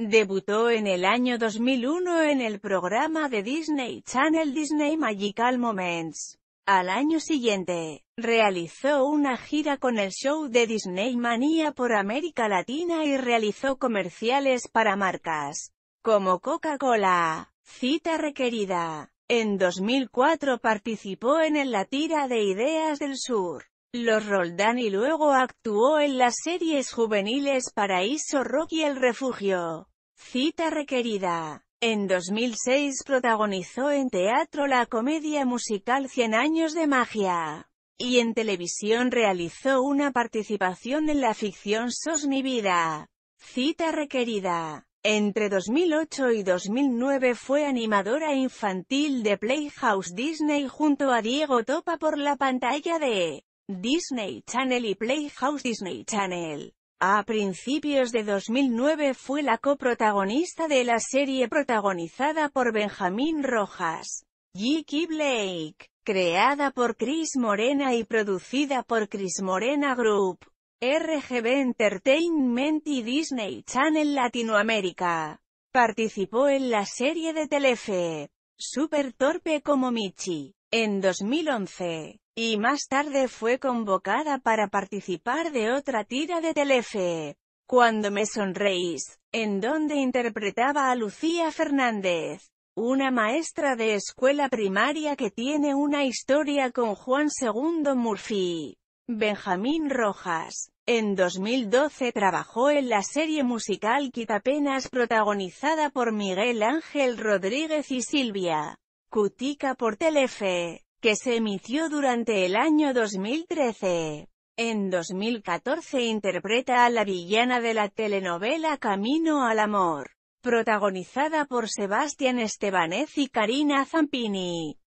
Debutó en el año 2001 en el programa de Disney Channel Disney Magical Moments. Al año siguiente, realizó una gira con el show de Disney Manía por América Latina y realizó comerciales para marcas como Coca-Cola, Cita Requerida. En 2004 participó en el la tira de Ideas del Sur. Los Roldán y luego actuó en las series juveniles Paraíso Rock y El Refugio. Cita requerida. En 2006 protagonizó en teatro la comedia musical Cien años de magia. Y en televisión realizó una participación en la ficción Sos mi vida. Cita requerida. Entre 2008 y 2009 fue animadora infantil de Playhouse Disney junto a Diego Topa por la pantalla de Disney Channel y Playhouse Disney Channel. A principios de 2009 fue la coprotagonista de la serie protagonizada por Benjamín Rojas, J.K. Blake, creada por Chris Morena y producida por Chris Morena Group, RGB Entertainment y Disney Channel Latinoamérica. Participó en la serie de Telefe, Super Torpe como Michi, en 2011 y más tarde fue convocada para participar de otra tira de Telefe, Cuando me sonreís, en donde interpretaba a Lucía Fernández, una maestra de escuela primaria que tiene una historia con Juan II Murphy. Benjamín Rojas. En 2012 trabajó en la serie musical Quitapenas protagonizada por Miguel Ángel Rodríguez y Silvia Cutica por Telefe que se emitió durante el año 2013. En 2014 interpreta a la villana de la telenovela Camino al Amor, protagonizada por Sebastián Estebanez y Karina Zampini.